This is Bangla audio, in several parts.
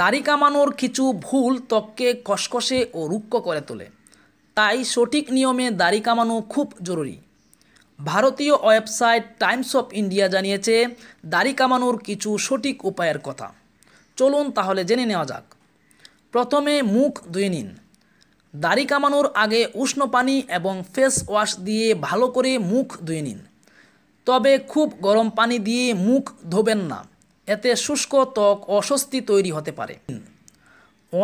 দাড়ি কামানোর কিছু ভুল ত্বককে খসখসে ও রুক্ষ করে তোলে তাই সঠিক নিয়মে দাড়ি কামানো খুব জরুরি ভারতীয় ওয়েবসাইট টাইমস অফ ইন্ডিয়া জানিয়েছে দাড়ি কামানোর কিছু সঠিক উপায়ের কথা চলুন তাহলে জেনে নেওয়া যাক প্রথমে মুখ ধুয়ে নিন দাড়ি কামানোর আগে উষ্ণ পানি এবং ফেস ওয়াশ দিয়ে ভালো করে মুখ ধুয়ে নিন তবে খুব গরম পানি দিয়ে মুখ ধোবেন না এতে শুষ্ক ত্বক অস্বস্তি তৈরি হতে পারে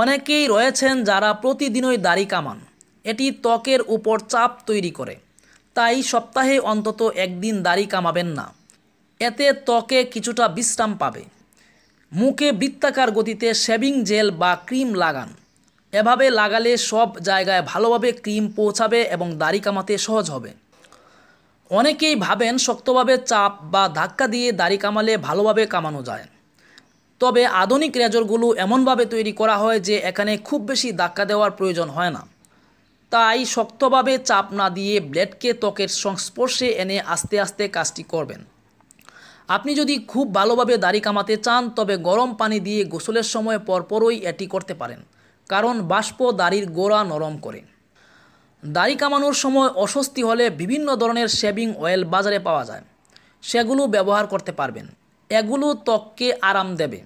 অনেকেই রয়েছেন যারা প্রতিদিনই দাড়ি কামান এটি ত্বকের উপর চাপ তৈরি করে তাই সপ্তাহে অন্তত একদিন দাড়ি কামাবেন না এতে ত্বকে কিছুটা বিশ্রাম পাবে মুখে বৃত্তাকার গতিতে শেভিং জেল বা ক্রিম লাগান এভাবে লাগালে সব জায়গায় ভালোভাবে ক্রিম পৌঁছাবে এবং দাড়ি কামাতে সহজ হবে অনেকেই ভাবেন শক্তভাবে চাপ বা ধাক্কা দিয়ে দাড়ি কামালে ভালোভাবে কামানো যায় তবে আধুনিক রেজরগুলো এমনভাবে তৈরি করা হয় যে এখানে খুব বেশি ধাক্কা দেওয়ার প্রয়োজন হয় না তাই শক্তভাবে চাপ না দিয়ে ব্লেডকে ত্বকের সংস্পর্শে এনে আস্তে আস্তে কাজটি করবেন আপনি যদি খুব ভালোভাবে দাড়ি কামাতে চান তবে গরম পানি দিয়ে গোসলের সময় পরপরই এটি করতে পারেন কারণ বাষ্প দাড়ির গোড়া নরম করে দাড়ি কামানোর সময় অস্বস্তি হলে বিভিন্ন ধরনের শেভিং অয়েল বাজারে পাওয়া যায় সেগুলো ব্যবহার করতে পারবেন এগুলো ত্বককে আরাম দেবে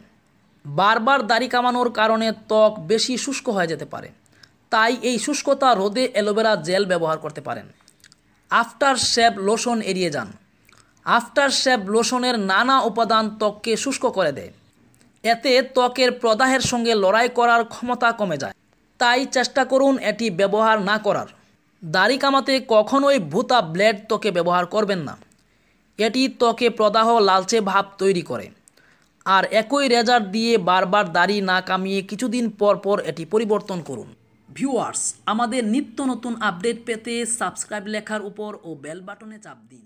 বারবার দাড়ি কামানোর কারণে ত্বক বেশি শুষ্ক হয়ে যেতে পারে তাই এই শুষ্কতা রোদে অ্যালোভেরা জেল ব্যবহার করতে পারেন আফটার শেভ লোশন এড়িয়ে যান আফটার শেভ লোশনের নানা উপাদান ত্বককে শুষ্ক করে দেয় এতে ত্বকের প্রদাহের সঙ্গে লড়াই করার ক্ষমতা কমে যায় তাই চেষ্টা করুন এটি ব্যবহার না করার দাড়ি কামাতে কখনোই ভূতা ব্লেড ত্বকে ব্যবহার করবেন না এটি ত্বকে প্রদাহ লালচে ভাব তৈরি করে আর একই রেজার দিয়ে বারবার দাড়ি না কামিয়ে কিছুদিন পর পর এটি পরিবর্তন করুন ভিউয়ার্স আমাদের নিত্য নতুন আপডেট পেতে সাবস্ক্রাইব লেখার উপর ও বেল বাটনে চাপ দিন